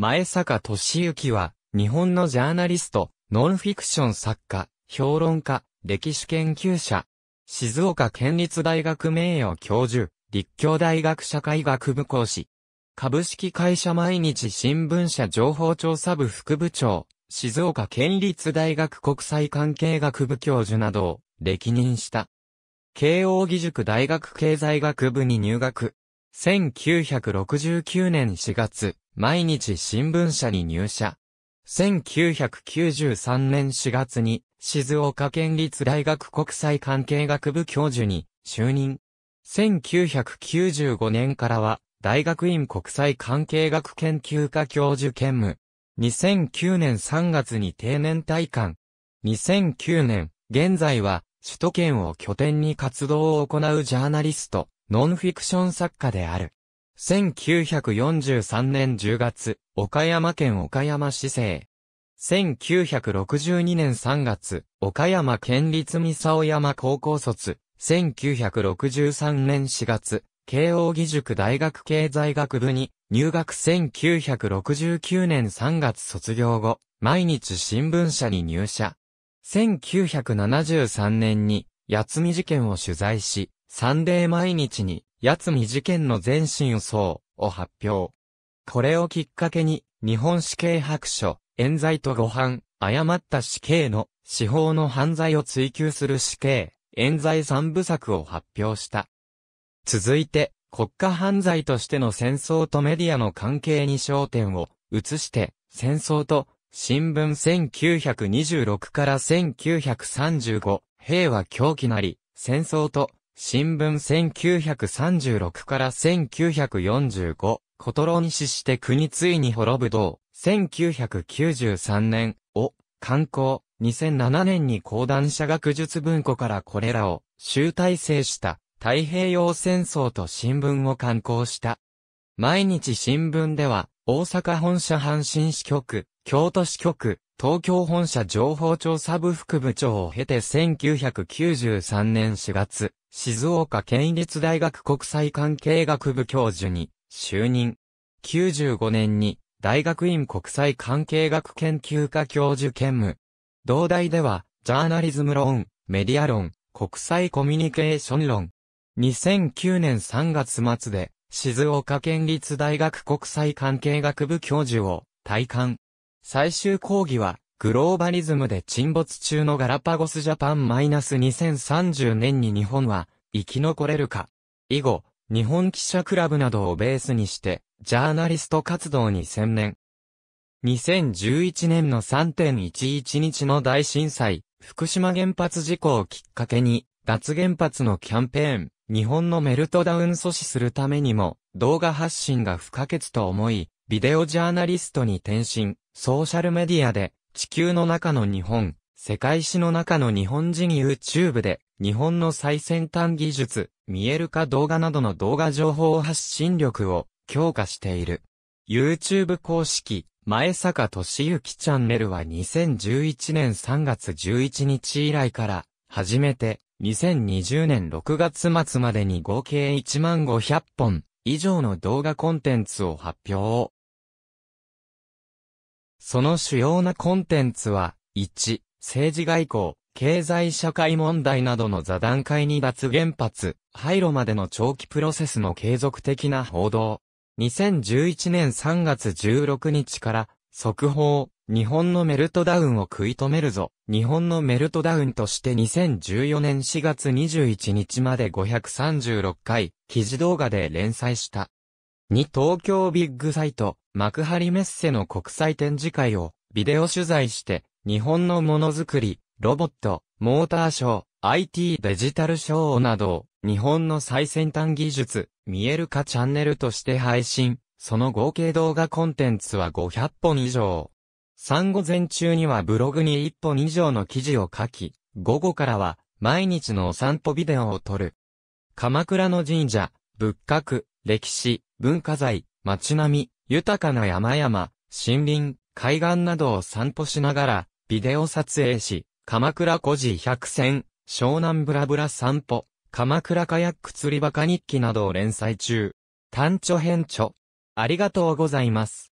前坂俊之は、日本のジャーナリスト、ノンフィクション作家、評論家、歴史研究者、静岡県立大学名誉教授、立教大学社会学部講師、株式会社毎日新聞社情報調査部副部長、静岡県立大学国際関係学部教授などを歴任した。慶應義塾大学経済学部に入学。1969年4月、毎日新聞社に入社。1993年4月に、静岡県立大学国際関係学部教授に就任。1995年からは、大学院国際関係学研究科教授兼務。2009年3月に定年退官。2009年、現在は、首都圏を拠点に活動を行うジャーナリスト、ノンフィクション作家である。1943年10月、岡山県岡山市政。1962年3月、岡山県立三沢山高校卒。1963年4月、慶応義塾大学経済学部に入学1969年3月卒業後、毎日新聞社に入社。1973年に、八つみ事件を取材し、サンデー毎日に、八海事件の全真相を発表。これをきっかけに、日本死刑白書、冤罪と誤判、誤った死刑の、司法の犯罪を追求する死刑、冤罪三部作を発表した。続いて、国家犯罪としての戦争とメディアの関係に焦点を移して、戦争と新聞1926から1935、平和狂気なり、戦争と新聞1936から1945、コトロに死して国ついに滅ぶ道、1993年を、刊行、2007年に講談社学術文庫からこれらを集大成した太平洋戦争と新聞を刊行した。毎日新聞では、大阪本社阪神支局、京都支局、東京本社情報調査部副部長を経て1993年4月、静岡県立大学国際関係学部教授に就任。95年に大学院国際関係学研究科教授兼務。同大では、ジャーナリズム論、メディア論、国際コミュニケーション論。2009年3月末で、静岡県立大学国際関係学部教授を退官。最終講義は、グローバリズムで沈没中のガラパゴスジャパン -2030 年に日本は生き残れるか。以後、日本記者クラブなどをベースにして、ジャーナリスト活動に専念。2011年の3.11日の大震災、福島原発事故をきっかけに、脱原発のキャンペーン、日本のメルトダウン阻止するためにも、動画発信が不可欠と思い、ビデオジャーナリストに転身、ソーシャルメディアで、地球の中の日本、世界史の中の日本人 YouTube で、日本の最先端技術、見える化動画などの動画情報発信力を強化している。YouTube 公式、前坂俊之チャンネルは2011年3月11日以来から、初めて、2020年6月末までに合計1万500本以上の動画コンテンツを発表。その主要なコンテンツは、1、政治外交、経済社会問題などの座談会に脱原発、廃炉までの長期プロセスの継続的な報道。2011年3月16日から、速報、日本のメルトダウンを食い止めるぞ。日本のメルトダウンとして2014年4月21日まで536回、記事動画で連載した。2東京ビッグサイト、幕張メッセの国際展示会をビデオ取材して、日本のものづくり、ロボット、モーターショー、IT デジタルショーなどを日本の最先端技術、見える化チャンネルとして配信、その合計動画コンテンツは500本以上。産後前中にはブログに1本以上の記事を書き、午後からは毎日のお散歩ビデオを撮る。鎌倉の神社、仏閣、歴史、文化財、街並み、豊かな山々、森林、海岸などを散歩しながら、ビデオ撮影し、鎌倉古事百選、湘南ブラブラ散歩、鎌倉カヤック釣りバカ日記などを連載中。単著編著。ありがとうございます。